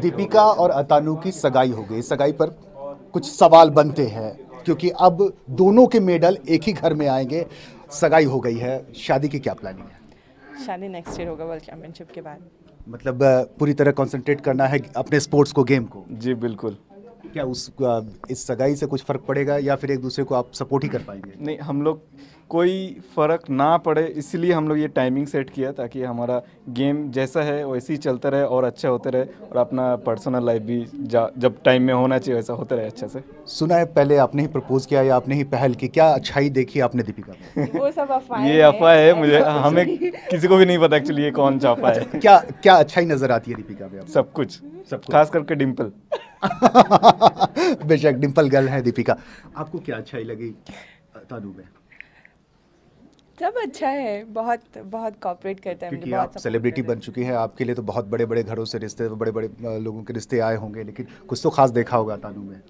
दीपिका और अतानु की सगाई हो गई सगाई पर कुछ सवाल बनते हैं क्योंकि अब दोनों के मेडल एक ही घर में आएंगे सगाई हो गई है शादी की क्या प्लानिंग है शादी नेक्स्ट ईयर होगा वर्ल्ड चैम्पियनशिप के बाद मतलब पूरी तरह कंसंट्रेट करना है अपने स्पोर्ट्स को गेम को जी बिल्कुल क्या उस इस सगाई से कुछ फ़र्क पड़ेगा या फिर एक दूसरे को आप सपोर्ट ही कर पाएंगे नहीं हम लोग कोई फ़र्क ना पड़े इसलिए हम लोग ये टाइमिंग सेट किया ताकि हमारा गेम जैसा है वैसे ही चलता रहे और अच्छा होता रहे और अपना पर्सनल लाइफ भी जब टाइम में होना चाहिए वैसा होता रहे अच्छा से सुना है पहले आपने ही प्रपोज किया या आपने ही पहल की क्या अच्छाई देखी आपने दीपिका वो सब अफवाह ये अफवाह है मुझे हमें किसी को भी नहीं पता एक्चुअली ये कौन चाफा है अच्छा, क्या क्या अच्छाई नज़र आती है दीपिका में सब कुछ सब खास करके डिम्पल बेशक डिंपल गर्ल है दीपिका आपको क्या अच्छा ही लगी तानू में सब अच्छा है बहुत बहुत कॉपरेट करता है क्योंकि आप सेलिब्रिटी बन चुकी हैं आपके लिए तो बहुत बड़े बड़े घरों से रिश्ते बड़े बड़े लोगों के रिश्ते आए होंगे लेकिन कुछ तो खास देखा होगा तानू में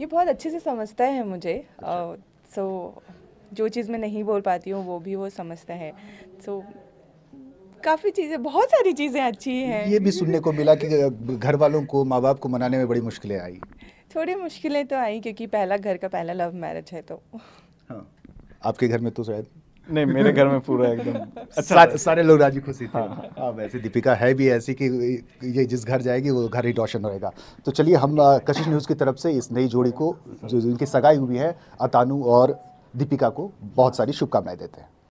ये बहुत अच्छे से समझता है मुझे सो अच्छा। जो चीज़ मैं नहीं बोल पाती हूँ वो भी वो समझता है सो काफ़ी चीज़ें बहुत सारी चीज़ें अच्छी हैं ये भी सुनने को मिला कि घर वालों को माँ बाप को मनाने में बड़ी मुश्किलें आई थोड़ी मुश्किलें तो आई क्योंकि पहला घर का पहला लव मैरिज है तो हाँ आपके घर में तो शायद नहीं मेरे घर में पूरा एकदम अच्छा सारे, सारे लोग राजी खुशी थे हाँ, हाँ, हाँ वैसे दीपिका है भी ऐसी कि ये जिस घर जाएगी वो घर ही रोशन रहेगा तो चलिए हम कशिश न्यूज़ की तरफ से इस नई जोड़ी को जो इनकी सगाई हुई है अतानु और दीपिका को बहुत सारी शुभकामनाएं देते हैं